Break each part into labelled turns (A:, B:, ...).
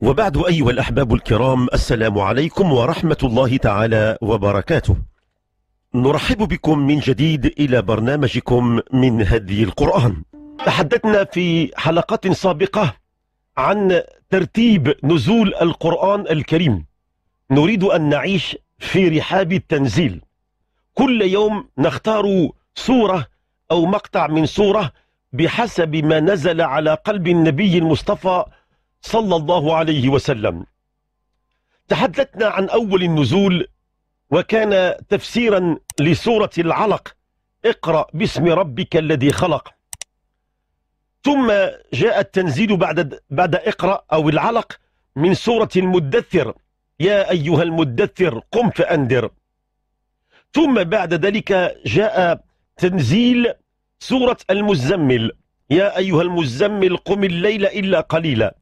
A: وبعد أيها الأحباب الكرام السلام عليكم ورحمة الله تعالى وبركاته نرحب بكم من جديد إلى برنامجكم من هدي القرآن تحدثنا في حلقات سابقة عن ترتيب نزول القرآن الكريم نريد أن نعيش في رحاب التنزيل كل يوم نختار سورة أو مقطع من سورة بحسب ما نزل على قلب النبي المصطفى صلى الله عليه وسلم تحدثنا عن أول النزول وكان تفسيرا لسورة العلق اقرأ باسم ربك الذي خلق ثم جاء التنزيل بعد, بعد اقرأ أو العلق من سورة المدثر يا أيها المدثر قم فأنذر ثم بعد ذلك جاء تنزيل سورة المزمل يا أيها المزمل قم الليل إلا قليلا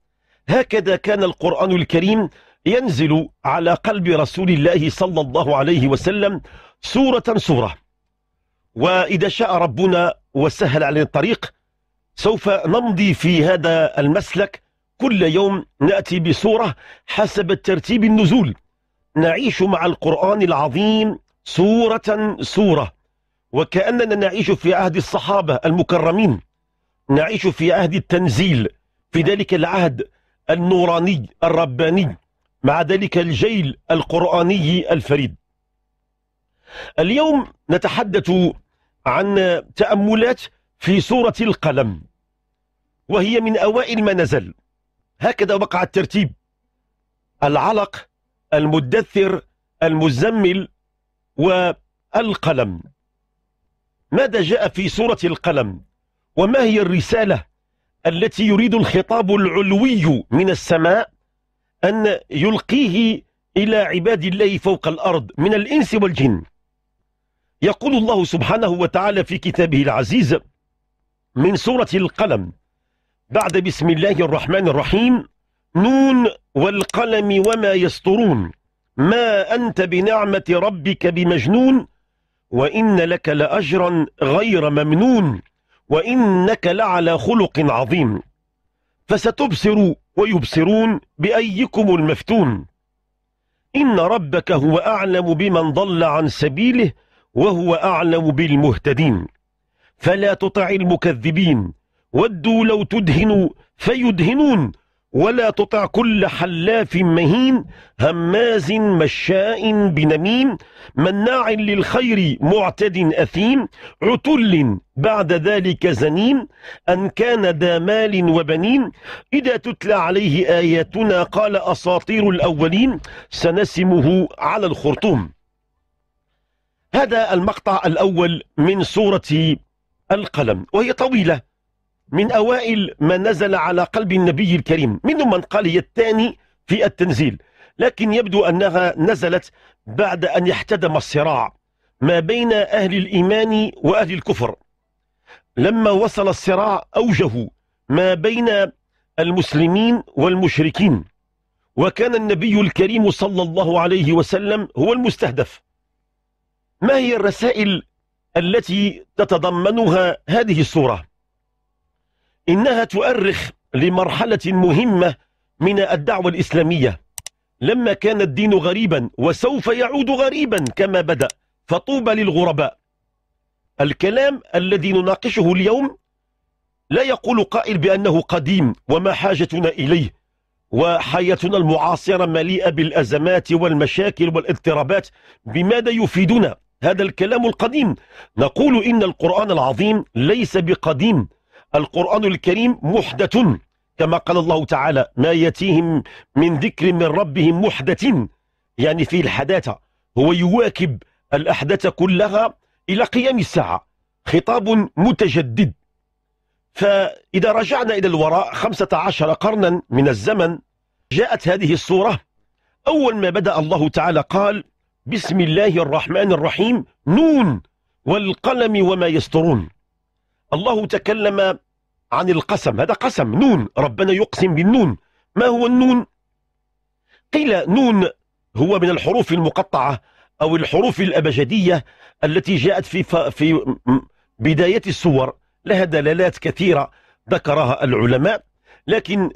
A: هكذا كان القرآن الكريم ينزل على قلب رسول الله صلى الله عليه وسلم سورة سورة وإذا شاء ربنا وسهل علينا الطريق سوف نمضي في هذا المسلك كل يوم نأتي بسورة حسب الترتيب النزول نعيش مع القرآن العظيم سورة سورة وكأننا نعيش في عهد الصحابة المكرمين نعيش في عهد التنزيل في ذلك العهد النوراني الرباني مع ذلك الجيل القرآني الفريد اليوم نتحدث عن تأملات في سورة القلم وهي من أوائل ما نزل هكذا وقع الترتيب العلق المدثر المزمل والقلم ماذا جاء في سورة القلم وما هي الرسالة التي يريد الخطاب العلوي من السماء أن يلقيه إلى عباد الله فوق الأرض من الإنس والجن يقول الله سبحانه وتعالى في كتابه العزيز من سورة القلم بعد بسم الله الرحمن الرحيم نون والقلم وما يسطرون ما أنت بنعمة ربك بمجنون وإن لك لأجرا غير ممنون وإنك لعلى خلق عظيم فستبصر ويبصرون بأيكم المفتون إن ربك هو أعلم بمن ضل عن سبيله وهو أعلم بالمهتدين فلا تطع المكذبين ودوا لو تدهنوا فيدهنون ولا تطع كل حلاف مهين هماز مشاء بنميم مناع للخير معتد أثيم عتل بعد ذلك زنيم أن كان ذا مال وبنين إذا تتلى عليه آياتنا قال أساطير الأولين سنسمه على الخرطوم هذا المقطع الأول من سورة القلم وهي طويلة من أوائل ما نزل على قلب النبي الكريم منهم من قال هي الثاني في التنزيل لكن يبدو أنها نزلت بعد أن يحتدم الصراع ما بين أهل الإيمان وأهل الكفر لما وصل الصراع أوجه ما بين المسلمين والمشركين وكان النبي الكريم صلى الله عليه وسلم هو المستهدف ما هي الرسائل التي تتضمنها هذه الصورة إنها تؤرخ لمرحلة مهمة من الدعوة الإسلامية لما كان الدين غريبا وسوف يعود غريبا كما بدأ فطوبى للغرباء الكلام الذي نناقشه اليوم لا يقول قائل بأنه قديم وما حاجتنا إليه وحياتنا المعاصرة مليئة بالأزمات والمشاكل والاضطرابات بماذا يفيدنا هذا الكلام القديم نقول إن القرآن العظيم ليس بقديم القرآن الكريم محدث كما قال الله تعالى ما يتيهم من ذكر من ربهم محدث يعني في الحداثة هو يواكب الأحداث كلها إلى قيام الساعة خطاب متجدد فإذا رجعنا إلى الوراء 15 قرنا من الزمن جاءت هذه الصورة أول ما بدأ الله تعالى قال بسم الله الرحمن الرحيم نون والقلم وما يسترون الله تكلم عن القسم هذا قسم نون ربنا يقسم بالنون ما هو النون قيل نون هو من الحروف المقطعة أو الحروف الأبجدية التي جاءت في, ف... في بداية السور لها دلالات كثيرة ذكرها العلماء لكن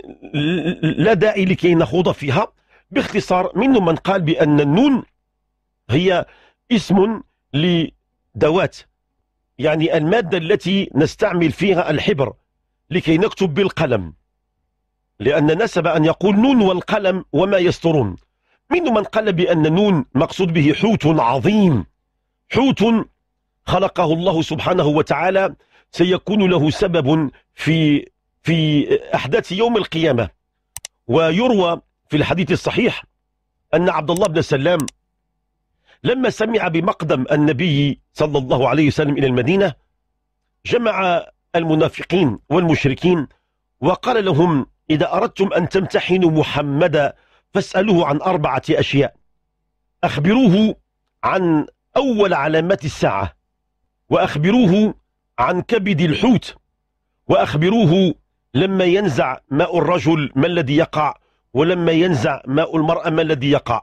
A: لا داعي لكي نخوض فيها باختصار منهم من قال بأن النون هي اسم لدوات يعني المادة التي نستعمل فيها الحبر لكي نكتب بالقلم لأن نسب أن يقول نون والقلم وما يسترون من من قال بأن نون مقصود به حوت عظيم حوت خلقه الله سبحانه وتعالى سيكون له سبب في في أحداث يوم القيامة ويروى في الحديث الصحيح أن عبد الله بن سلام لما سمع بمقدم النبي صلى الله عليه وسلم إلى المدينة جمع المنافقين والمشركين وقال لهم إذا أردتم أن تمتحنوا محمدا فاسألوه عن أربعة أشياء أخبروه عن أول علامات الساعة وأخبروه عن كبد الحوت وأخبروه لما ينزع ماء الرجل ما الذي يقع ولما ينزع ماء المرأة ما الذي يقع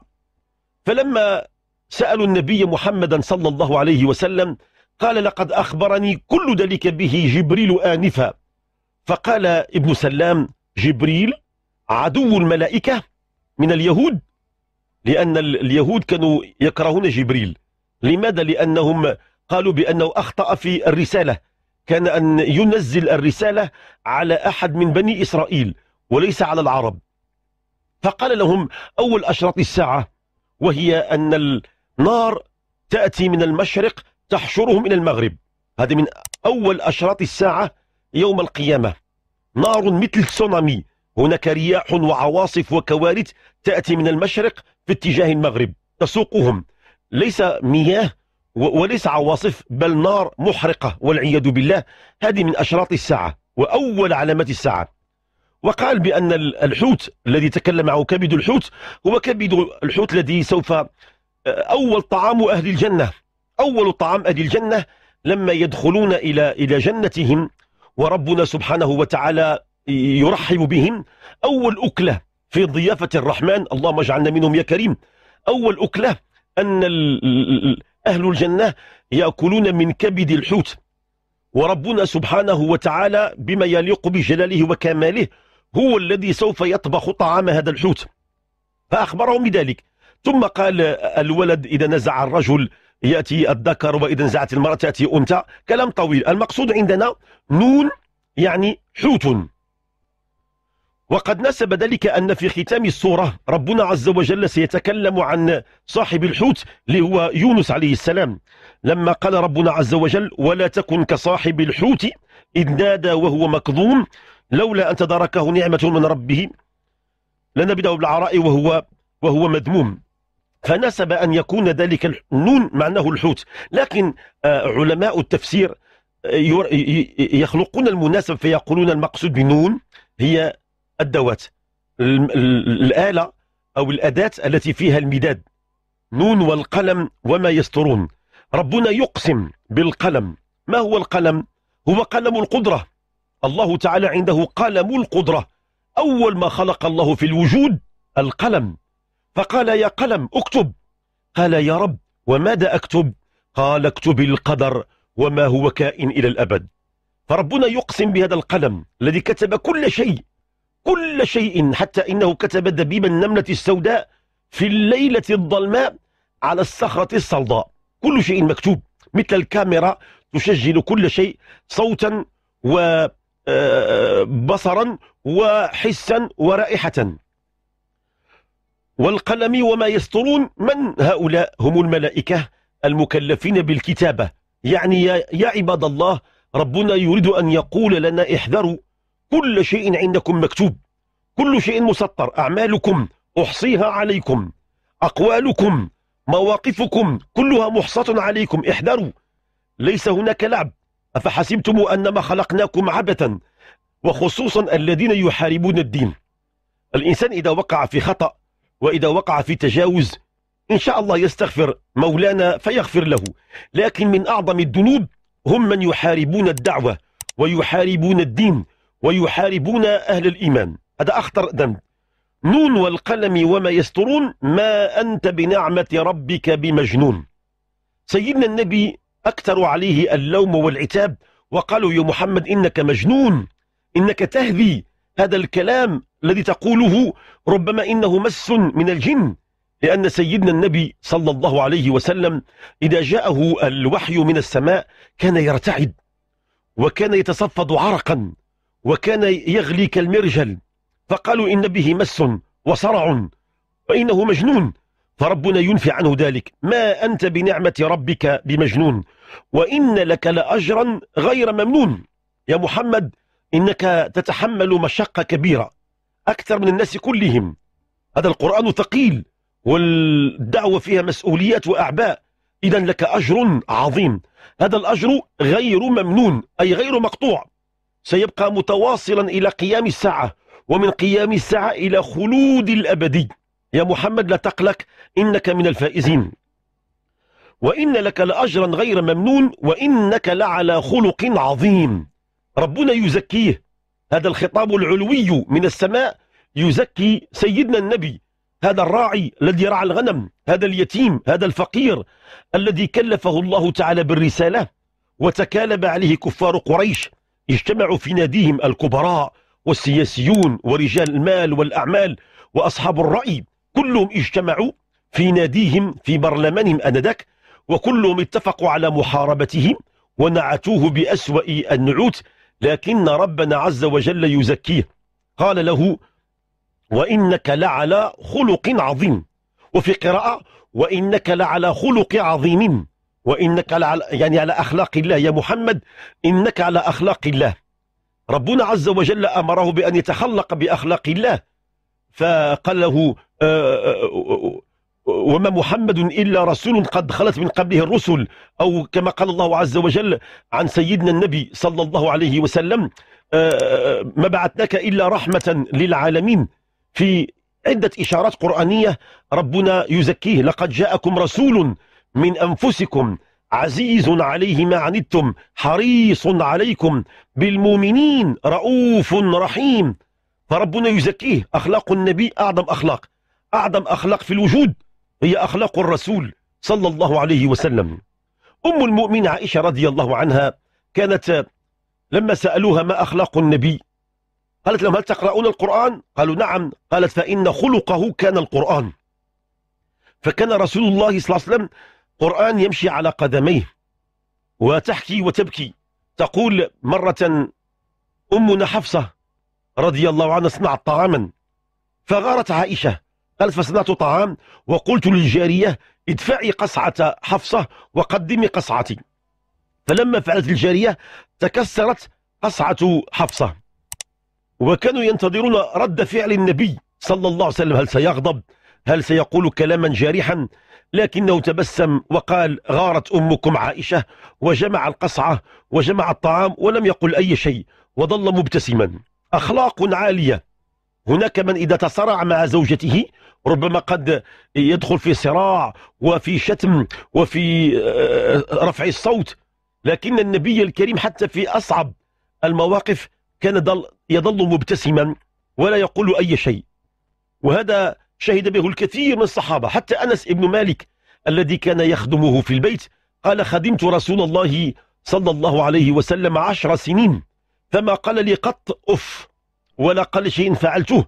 A: فلما سألوا النبي محمدا صلى الله عليه وسلم قال لقد أخبرني كل ذلك به جبريل آنفا فقال ابن سلام جبريل عدو الملائكة من اليهود لأن اليهود كانوا يكرهون جبريل لماذا؟ لأنهم قالوا بأنه أخطأ في الرسالة كان أن ينزل الرسالة على أحد من بني إسرائيل وليس على العرب فقال لهم أول أشراط الساعة وهي أن نار تأتي من المشرق تحشرهم إلى المغرب هذا من أول أشراط الساعة يوم القيامة نار مثل تسونامي هناك رياح وعواصف وكوارث تأتي من المشرق في اتجاه المغرب تسوقهم ليس مياه وليس عواصف بل نار محرقة والعياذ بالله هذه من أشراط الساعة وأول علامات الساعة وقال بأن الحوت الذي تكلم عنه كبد الحوت هو كبد الحوت الذي سوف أول طعام أهل الجنة أول طعام أهل الجنة لما يدخلون إلى إلى جنتهم وربنا سبحانه وتعالى يرحب بهم أول أكلة في ضيافة الرحمن اللهم اجعلنا منهم يا كريم أول أكلة أن أهل الجنة يأكلون من كبد الحوت وربنا سبحانه وتعالى بما يليق بجلاله وكماله هو الذي سوف يطبخ طعام هذا الحوت فأخبرهم بذلك ثم قال الولد إذا نزع الرجل يأتي الذكر وإذا نزعت المرأة تأتي أنثى كلام طويل المقصود عندنا نون يعني حوت وقد نسب ذلك أن في ختام السورة ربنا عز وجل سيتكلم عن صاحب الحوت اللي هو يونس عليه السلام لما قال ربنا عز وجل ولا تكن كصاحب الحوت إذ نادى وهو مكظوم لولا أن تداركه نعمة من ربه لنبدأ بالعراء وهو وهو مذموم فنسب أن يكون ذلك النون معناه الحوت لكن آه، علماء التفسير آه، يخلقون المناسب فيقولون المقصود بنون هي الدوات الآلة أو الأداة التي فيها المداد نون والقلم وما يسترون ربنا يقسم بالقلم ما هو القلم؟ هو قلم القدرة الله تعالى عنده قلم القدرة أول ما خلق الله في الوجود القلم فقال يا قلم اكتب قال يا رب وماذا أكتب قال اكتب القدر وما هو كائن إلى الأبد فربنا يقسم بهذا القلم الذي كتب كل شيء كل شيء حتى إنه كتب دبيب النملة السوداء في الليلة الظلماء على الصخرة الصلداء كل شيء مكتوب مثل الكاميرا تسجل كل شيء صوتا وبصرا آه، وحسا ورائحة والقلم وما يسطرون من هؤلاء هم الملائكة المكلفين بالكتابة يعني يا عباد الله ربنا يريد أن يقول لنا احذروا كل شيء عندكم مكتوب كل شيء مسطر أعمالكم أحصيها عليكم أقوالكم مواقفكم كلها محصاة عليكم احذروا ليس هناك لعب أفحسبتم أنما خلقناكم عبثا وخصوصا الذين يحاربون الدين الإنسان إذا وقع في خطأ وإذا وقع في تجاوز إن شاء الله يستغفر مولانا فيغفر له لكن من أعظم الذنوب هم من يحاربون الدعوة ويحاربون الدين ويحاربون أهل الإيمان هذا أخطر ذنب نون والقلم وما يسترون ما أنت بنعمة ربك بمجنون سيدنا النبي أكثر عليه اللوم والعتاب وقالوا يا محمد إنك مجنون إنك تهذي هذا الكلام الذي تقوله ربما إنه مس من الجن لأن سيدنا النبي صلى الله عليه وسلم إذا جاءه الوحي من السماء كان يرتعد وكان يتصفد عرقا وكان يغلي كالمرجل فقالوا إن به مس وصرع وإنه مجنون فربنا ينفي عنه ذلك ما أنت بنعمة ربك بمجنون وإن لك لأجرا غير ممنون يا محمد إنك تتحمل مشقة كبيرة أكثر من الناس كلهم هذا القرآن ثقيل والدعوة فيها مسؤوليات وأعباء إذا لك أجر عظيم هذا الأجر غير ممنون أي غير مقطوع سيبقى متواصلا إلى قيام الساعة ومن قيام الساعة إلى خلود الأبدي يا محمد لا تقلق إنك من الفائزين وإن لك لأجرا غير ممنون وإنك لعلى خلق عظيم ربنا يزكيه هذا الخطاب العلوي من السماء يزكي سيدنا النبي هذا الراعي الذي رعى الغنم هذا اليتيم هذا الفقير الذي كلفه الله تعالى بالرسالة وتكالب عليه كفار قريش اجتمعوا في ناديهم الكبراء والسياسيون ورجال المال والأعمال وأصحاب الرأي كلهم اجتمعوا في ناديهم في برلمانهم أنذاك وكلهم اتفقوا على محاربته ونعتوه بأسوأ النعوت لكن ربنا عز وجل يزكيه قال له وإنك لعلى خلق عظيم وفي قراءة وإنك لعلى خلق عظيم وإنك لعلى يعني على أخلاق الله يا محمد إنك على أخلاق الله ربنا عز وجل أمره بأن يتخلق بأخلاق الله فقال له آه، آه، آه، وما محمد إلا رسول قد خلت من قبله الرسل أو كما قال الله عز وجل عن سيدنا النبي صلى الله عليه وسلم آه، آه، ما بعثناك إلا رحمة للعالمين في عدة إشارات قرآنية ربنا يزكيه لقد جاءكم رسول من أنفسكم عزيز عليه ما عنتم حريص عليكم بالمؤمنين رؤوف رحيم فربنا يزكيه أخلاق النبي أعظم أخلاق أعظم أخلاق في الوجود هي أخلاق الرسول صلى الله عليه وسلم أم المؤمن عائشة رضي الله عنها كانت لما سألوها ما أخلاق النبي قالت لهم هل تقرؤون القرآن قالوا نعم قالت فإن خلقه كان القرآن فكان رسول الله صلى الله عليه وسلم قرآن يمشي على قدميه وتحكي وتبكي تقول مرة أمنا حفصة رضي الله عنها صنعت طعاما فغارت عائشة قالت فصنعت طعام وقلت للجارية ادفعي قصعة حفصة وقدمي قصعتي فلما فعلت الجارية تكسرت قصعة حفصة وكانوا ينتظرون رد فعل النبي صلى الله عليه وسلم هل سيغضب هل سيقول كلاما جارحا لكنه تبسم وقال غارت أمكم عائشة وجمع القصعة وجمع الطعام ولم يقل أي شيء وظل مبتسما أخلاق عالية هناك من إذا تصارع مع زوجته ربما قد يدخل في صراع وفي شتم وفي آه، رفع الصوت لكن النبي الكريم حتى في أصعب المواقف كان يظل مبتسما ولا يقول أي شيء وهذا شهد به الكثير من الصحابة حتى أنس ابن مالك الذي كان يخدمه في البيت قال خدمت رسول الله صلى الله عليه وسلم عشر سنين فما قال لي قط أف ولا قال شيء فعلته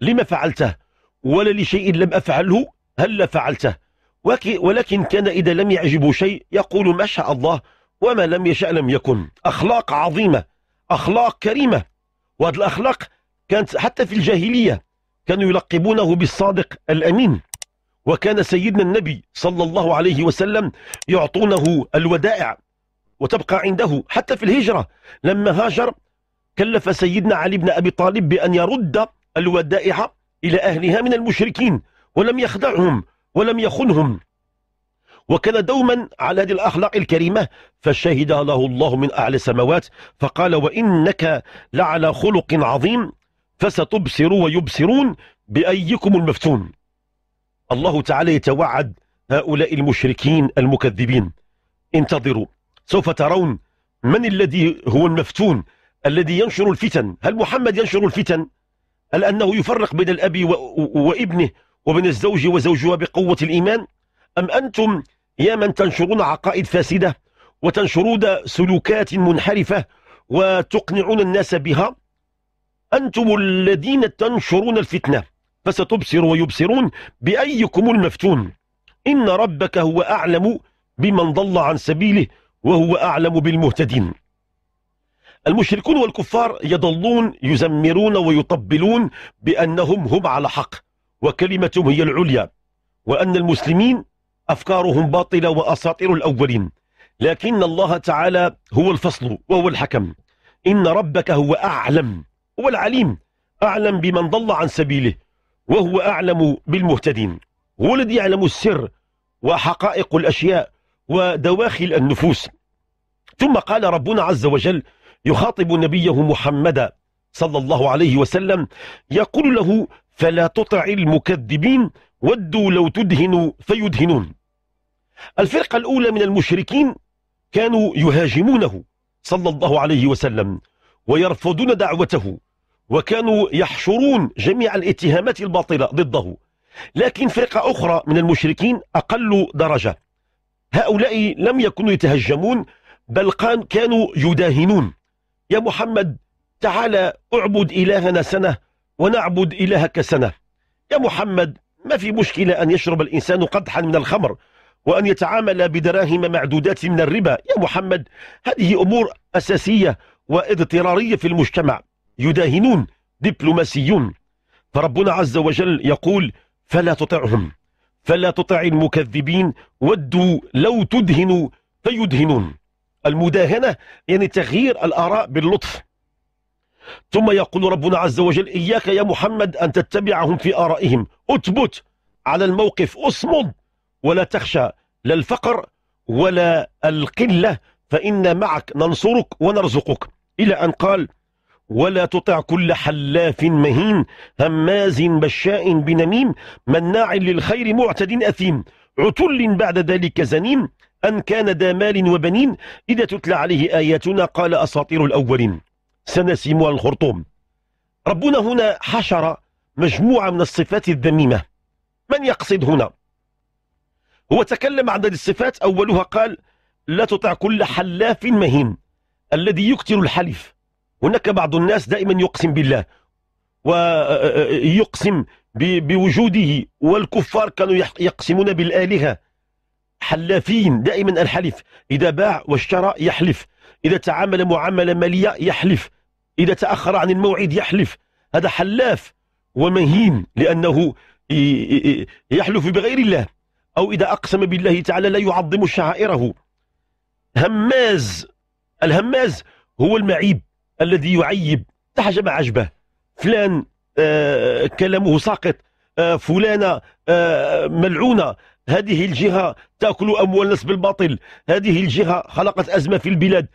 A: لما فعلته ولا لشيء لم أفعله هل فعلته ولكن كان إذا لم يعجبه شيء يقول ما شاء الله وما لم يشاء لم يكن أخلاق عظيمة أخلاق كريمة وهذه الأخلاق كانت حتى في الجاهلية كانوا يلقبونه بالصادق الأمين وكان سيدنا النبي صلى الله عليه وسلم يعطونه الودائع وتبقى عنده حتى في الهجرة لما هاجر كلف سيدنا علي بن أبي طالب بأن يرد الودائع إلى أهلها من المشركين ولم يخدعهم ولم يخنهم وكان دوما على هذه الأخلاق الكريمة فشهد له الله من أعلى السماوات فقال وإنك لعلى خلق عظيم فستبصر ويبصرون بأيكم المفتون الله تعالى يتوعد هؤلاء المشركين المكذبين انتظروا سوف ترون من الذي هو المفتون الذي ينشر الفتن هل محمد ينشر الفتن هل أنه يفرق بين الأب وابنه وبين الزوج وزوجها بقوة الإيمان أم أنتم يا من تنشرون عقائد فاسدة وتنشرون سلوكات منحرفة وتقنعون الناس بها أنتم الذين تنشرون الفتنة فستبصر ويبصرون بأيكم المفتون إن ربك هو أعلم بمن ضل عن سبيله وهو أعلم بالمهتدين المشركون والكفار يضلون يزمرون ويطبلون بأنهم هم على حق وكلمتهم هي العليا وأن المسلمين أفكارهم باطلة وأساطير الأولين لكن الله تعالى هو الفصل وهو الحكم إن ربك هو أعلم هو العليم أعلم بمن ضل عن سبيله وهو أعلم بالمهتدين هو الذي يعلم السر وحقائق الأشياء ودواخل النفوس ثم قال ربنا عز وجل يخاطب نبيه محمدا صلى الله عليه وسلم يقول له فلا تطع المكذبين ودوا لو تدهنوا فيدهنون الفرقة الأولى من المشركين كانوا يهاجمونه صلى الله عليه وسلم ويرفضون دعوته وكانوا يحشرون جميع الاتهامات الباطلة ضده لكن فرقة أخرى من المشركين أقل درجة هؤلاء لم يكونوا يتهجمون بل كانوا يداهنون يا محمد تعال اعبد إلهنا سنة ونعبد إلهك سنة يا محمد ما في مشكلة أن يشرب الإنسان قدحا من الخمر وأن يتعامل بدراهم معدودات من الربا يا محمد هذه أمور أساسية واضطرارية في المجتمع يداهنون دبلوماسيون فربنا عز وجل يقول فلا تطعهم فلا تطع المكذبين ودوا لو تدهنوا فيدهنون المداهنة يعني تغيير الآراء باللطف ثم يقول ربنا عز وجل إياك يا محمد أن تتبعهم في آرائهم أثبت على الموقف أصمد ولا تخشى لا الفقر ولا القلة فإن معك ننصرك ونرزقك إلى أن قال ولا تطع كل حلاف مهين هماز بشاء بنميم مناع للخير معتد أثيم عتل بعد ذلك زنيم أن كان ذا مال وبنين إذا تتلى عليه آياتنا قال أساطير الأولين سنسيم الخرطوم ربنا هنا حشر مجموعة من الصفات الذميمة من يقصد هنا هو تكلم عن الصفات أولها قال لا تطع كل حلاف مهين الذي يكثر الحلف هناك بعض الناس دائما يقسم بالله ويقسم بوجوده والكفار كانوا يقسمون بالآلهة حلافين دائما الحلف إذا باع واشترى يحلف إذا تعامل معاملة مالية يحلف إذا تأخر عن الموعد يحلف هذا حلاف ومهين لأنه يحلف بغير الله أو إذا أقسم بالله تعالى لا يعظم شعائره هماز الهماز هو المعيب الذي يعيب تحجب عجبه فلان آه كلامه ساقط آه فلانة آه ملعونة هذه الجهة تأكل أموال الناس بالباطل هذه الجهة خلقت أزمة في البلاد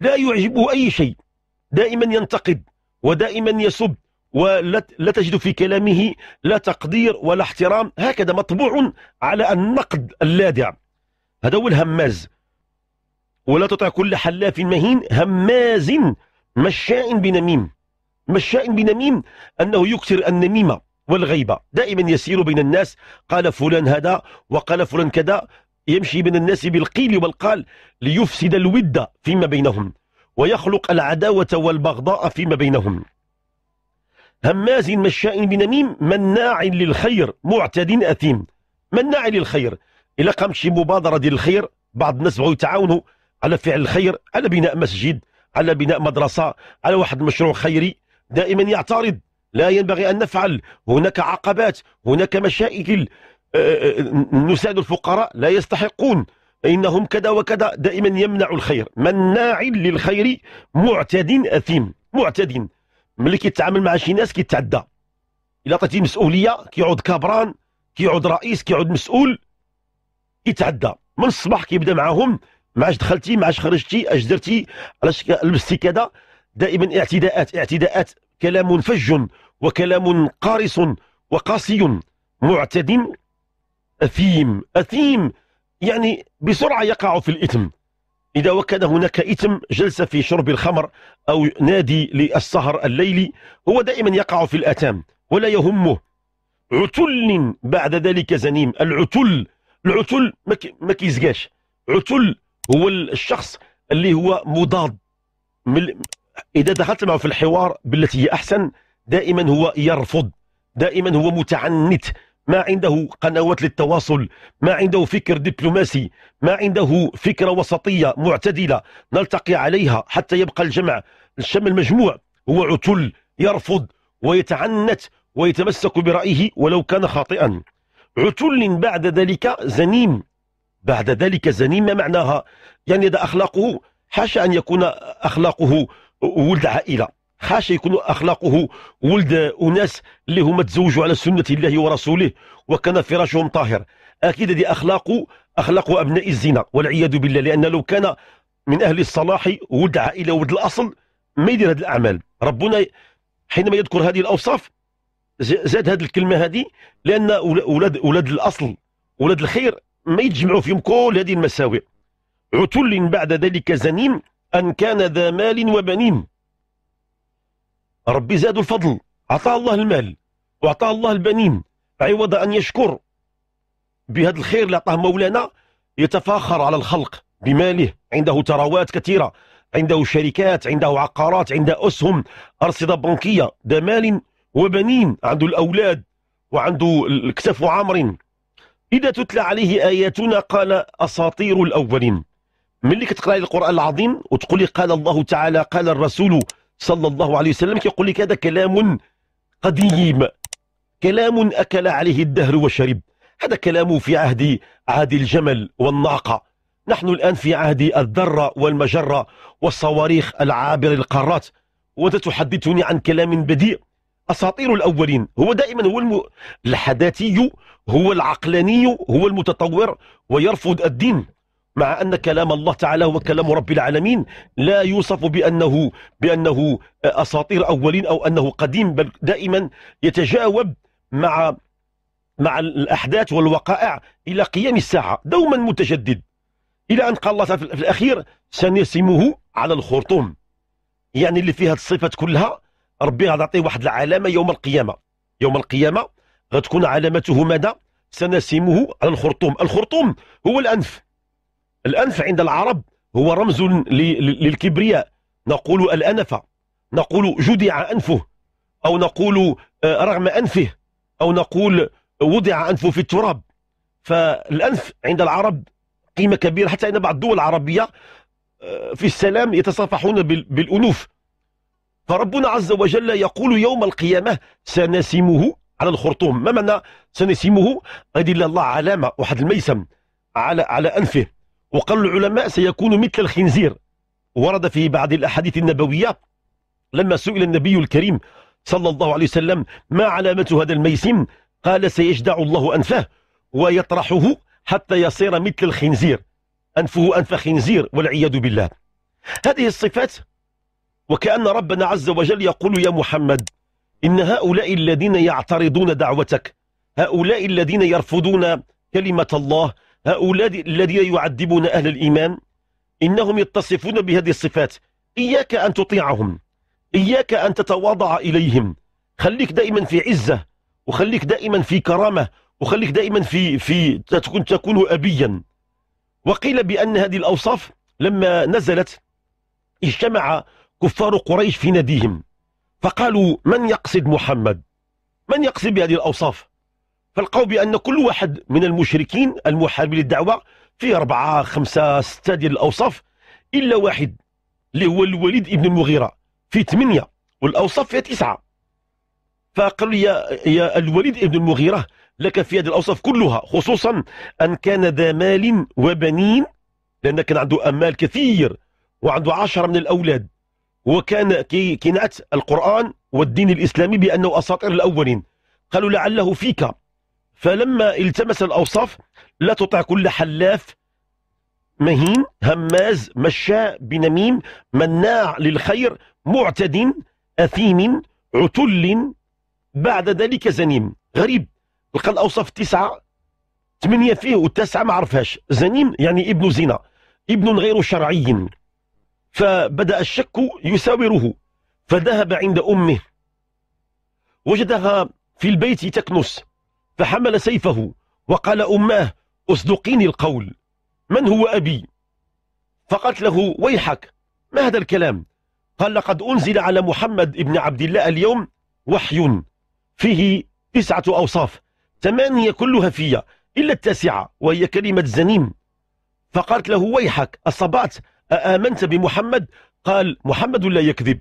A: لا يعجبه أي شيء دائما ينتقد ودائما يسب ولا تجد في كلامه لا تقدير ولا احترام هكذا مطبوع على النقد اللاذع هذا هو الهماز ولا تطع كل حلاف مهين هماز مشاء بنميم مشاء بنميم أنه يكثر النميمة والغيبة دائما يسير بين الناس قال فلان هذا وقال فلان كذا يمشي بين الناس بالقيل والقال ليفسد الود فيما بينهم ويخلق العداوة والبغضاء فيما بينهم هماز مشاء بنميم مناع للخير معتد أثيم مناع للخير إلا قام شي مبادرة ديال الخير بعض الناس بغاو يتعاونوا على فعل الخير على بناء مسجد على بناء مدرسة على واحد مشروع خيري دائما يعترض لا ينبغي أن نفعل هناك عقبات هناك مشاكل أه، أه، أه، نساعد الفقراء لا يستحقون إنهم كذا وكذا دائما يمنع الخير مناع للخير معتد أثيم معتد ملي كيتعامل مع شي ناس كيتعدى إلا عطيتيه مسؤولية كيعود كبران كيعود رئيس كيعود مسؤول كيتعدى من الصباح كيبدا معاهم ما عادش دخلتي ما عادش خرجتي اش درتي علاش لبستي كذا دائما اعتداءات اعتداءات كلام فج وكلام قارص وقاسي معتد أثيم أثيم يعني بسرعة يقع في الإثم إذا وكان هناك إثم جلسة في شرب الخمر أو نادي للسهر الليلي هو دائما يقع في الأثام ولا يهمه عتل بعد ذلك زنيم العتل العتل ما كيزقاش عتل هو الشخص اللي هو مضاد إذا دخلت معه في الحوار بالتي هي أحسن دائما هو يرفض دائما هو متعنت ما عنده قنوات للتواصل ما عنده فكر دبلوماسي ما عنده فكرة وسطية معتدلة نلتقي عليها حتى يبقى الجمع الشمل المجموع هو عتل يرفض ويتعنت ويتمسك برأيه ولو كان خاطئا عتل بعد ذلك زنيم بعد ذلك زنيم ما معناها يعني إذا أخلاقه حاشا أن يكون أخلاقه ولد عائلة خاش يكون اخلاقه ولد اناس اللي هما تزوجوا على سنه الله ورسوله وكان فراشهم طاهر اكيد هذه اخلاق اخلاق ابناء الزنا والعياذ بالله لان لو كان من اهل الصلاح ولد عائله ولد الاصل ما يدير هذه الاعمال ربنا حينما يذكر هذه الاوصاف زاد هذه الكلمه هذه لان اولاد اولاد الاصل اولاد الخير ما يتجمعوا فيهم كل هذه المساوئ عتل بعد ذلك زنيم أن كان ذا مال وبنين ربي زاد الفضل أعطاه الله المال وأعطاه الله البنين عوض أن يشكر بهذا الخير اللي أعطاه مولانا يتفاخر على الخلق بماله عنده ثروات كثيرة عنده شركات عنده عقارات عنده أسهم أرصدة بنكية ده مال وبنين عنده الأولاد وعنده الكتف عامر إذا تتلى عليه آياتنا قال أساطير الأولين ملي كتقرأ القرآن العظيم وتقولي قال الله تعالى قال الرسول صلى الله عليه وسلم كيقول لك هذا كلام قديم كلام أكل عليه الدهر وشرب هذا كلام في عهد عهد الجمل والناقة نحن الآن في عهد الذرة والمجرة والصواريخ العابر القارات وأنت تحدثني عن كلام بديع أساطير الأولين هو دائما هو الم... الحداثي هو العقلاني هو المتطور ويرفض الدين مع أن كلام الله تعالى هو كلام رب العالمين لا يوصف بأنه, بأنه أساطير أولين أو أنه قديم بل دائما يتجاوب مع مع الأحداث والوقائع إلى قيام الساعة دوما متجدد إلى أن قال الله تعالى في الأخير سنسمه على الخرطوم يعني اللي فيها الصفات كلها ربي غتعطيه واحد العلامة يوم القيامة يوم القيامة غتكون علامته ماذا سنسمه على الخرطوم الخرطوم هو الأنف الأنف عند العرب هو رمز للكبرياء نقول الأنف نقول جدع أنفه أو نقول آه، رغم أنفه أو نقول وضع أنفه في التراب فالأنف عند العرب قيمة كبيرة حتى أن بعض الدول العربية آه، في السلام يتصافحون بالأنوف فربنا عز وجل يقول يوم القيامة سنسمه على الخرطوم ما معنى سنسمه غادي الله علامة واحد الميسم على على أنفه وقال العلماء سيكون مثل الخنزير ورد في بعض الأحاديث النبوية لما سئل النبي الكريم صلى الله عليه وسلم ما علامة هذا الميسم قال سيجدع الله أنفه ويطرحه حتى يصير مثل الخنزير أنفه أنف خنزير والعياذ بالله هذه الصفات وكأن ربنا عز وجل يقول يا محمد إن هؤلاء الذين يعترضون دعوتك هؤلاء الذين يرفضون كلمة الله هؤلاء الذين يعذبون أهل الإيمان إنهم يتصفون بهذه الصفات إياك أن تطيعهم إياك أن تتواضع إليهم خليك دائما في عزة وخليك دائما في كرامة وخليك دائما في في تكون تكون أبيا وقيل بأن هذه الأوصاف لما نزلت اجتمع كفار قريش في ناديهم فقالوا من يقصد محمد من يقصد بهذه الأوصاف فلقوا بأن كل واحد من المشركين المحاربين للدعوة فيه أربعة خمسة ستة ديال الأوصاف إلا واحد اللي هو الوليد ابن المغيرة في ثمانية والأوصاف فيها تسعة فقالوا لي يا, يا الوليد ابن المغيرة لك في هذه الأوصاف كلها خصوصا أن كان ذا مال وبنين لأن كان عنده أمال كثير وعنده عشرة من الأولاد وكان كينعت القرآن والدين الإسلامي بأنه أساطير الأولين قالوا لعله فيك فلما التمس الأوصاف لا تطع كل حلاف مهين هماز مشاء بنميم مناع للخير معتد أثيم عتل بعد ذلك زنيم غريب لقى الأوصاف تسعة ثمانية فيه والتاسعة ما عرفهاش زنيم يعني ابن زنا ابن غير شرعي فبدأ الشك يساوره فذهب عند أمه وجدها في البيت تكنس فحمل سيفه وقال أماه أصدقيني القول من هو أبي فقالت له ويحك ما هذا الكلام قال لقد أنزل على محمد ابن عبد الله اليوم وحي فيه تسعة أوصاف ثمانية كلها في إلا التاسعة وهي كلمة زنيم فقالت له ويحك أصبعت أآمنت بمحمد قال محمد لا يكذب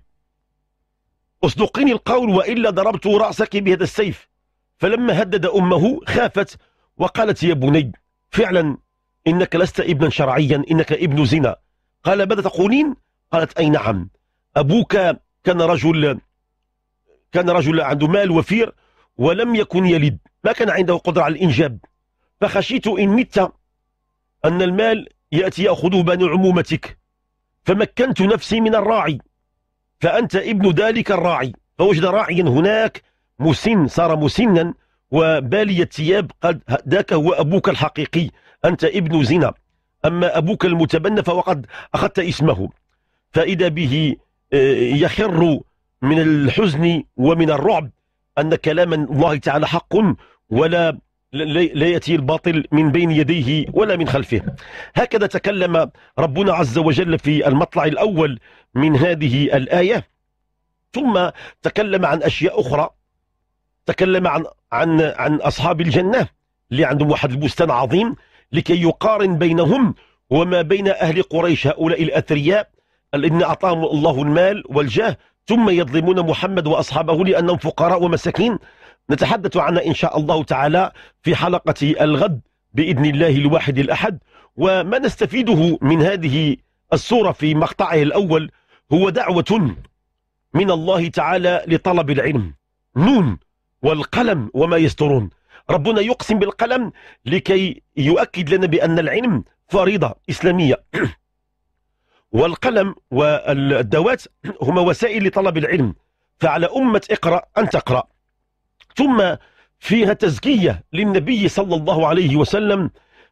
A: أصدقيني القول وإلا ضربت رأسك بهذا السيف فلما هدد أمه خافت وقالت يا بني فعلا إنك لست ابنا شرعيا إنك ابن زنا قال ماذا تقولين قالت أي نعم أبوك كان رجل كان رجل عنده مال وفير ولم يكن يلد ما كان عنده قدرة على الإنجاب فخشيت إن مت أن المال يأتي يأخذه بني عمومتك فمكنت نفسي من الراعي فأنت ابن ذلك الراعي فوجد راعيا هناك مسن صار مسنا وبالي الثياب قد ذاك هو أبوك الحقيقي أنت ابن زنا أما أبوك المتبنى فقد أخذت اسمه فإذا به آه، يخر من الحزن ومن الرعب أن كلام الله تعالى حق ولا لا يأتي الباطل من بين يديه ولا من خلفه هكذا تكلم ربنا عز وجل في المطلع الأول من هذه الآية ثم تكلم عن أشياء أخرى تكلم عن عن عن اصحاب الجنه اللي عندهم واحد البستان عظيم لكي يقارن بينهم وما بين اهل قريش هؤلاء الاثرياء الذين اعطاهم الله المال والجاه ثم يظلمون محمد واصحابه لانهم فقراء ومساكين نتحدث عنها ان شاء الله تعالى في حلقه الغد باذن الله الواحد الاحد وما نستفيده من هذه الصوره في مقطعه الاول هو دعوه من الله تعالى لطلب العلم نون والقلم وما يسترون ربنا يقسم بالقلم لكي يؤكد لنا بأن العلم فريضة إسلامية والقلم والدوات هما وسائل لطلب العلم فعلى أمة اقرأ أن تقرأ ثم فيها تزكية للنبي صلى الله عليه وسلم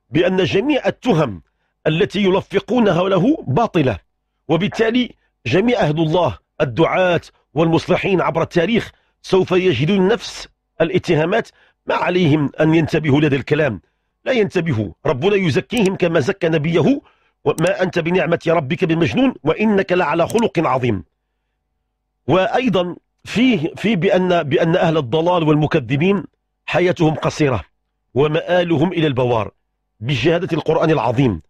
A: بأن جميع التهم التي يلفقونها له باطلة وبالتالي جميع أهل الله الدعاة والمصلحين عبر التاريخ سوف يجدون نفس الاتهامات ما عليهم أن ينتبهوا لدى الكلام لا ينتبهوا ربنا يزكيهم كما زكى نبيه وما أنت بنعمة ربك بمجنون وإنك لعلى خلق عظيم وأيضا فيه في بأن, بأن أهل الضلال والمكذبين حياتهم قصيرة ومآلهم إلى البوار بشهادة القرآن العظيم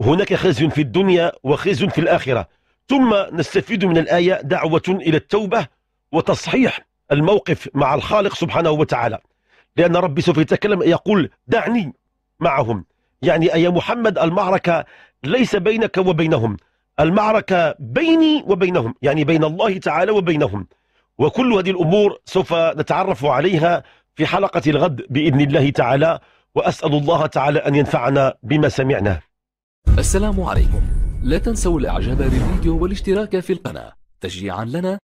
A: هناك خزي في الدنيا وخزي في الآخرة ثم نستفيد من الآية دعوة إلى التوبة وتصحيح الموقف مع الخالق سبحانه وتعالى لأن ربي سوف يتكلم يقول دعني معهم يعني أي محمد المعركة ليس بينك وبينهم المعركة بيني وبينهم يعني بين الله تعالى وبينهم وكل هذه الأمور سوف نتعرف عليها في حلقة الغد بإذن الله تعالى وأسأل الله تعالى أن ينفعنا بما سمعناه السلام عليكم لا تنسوا الإعجاب بالفيديو والاشتراك في القناة تشجيعا لنا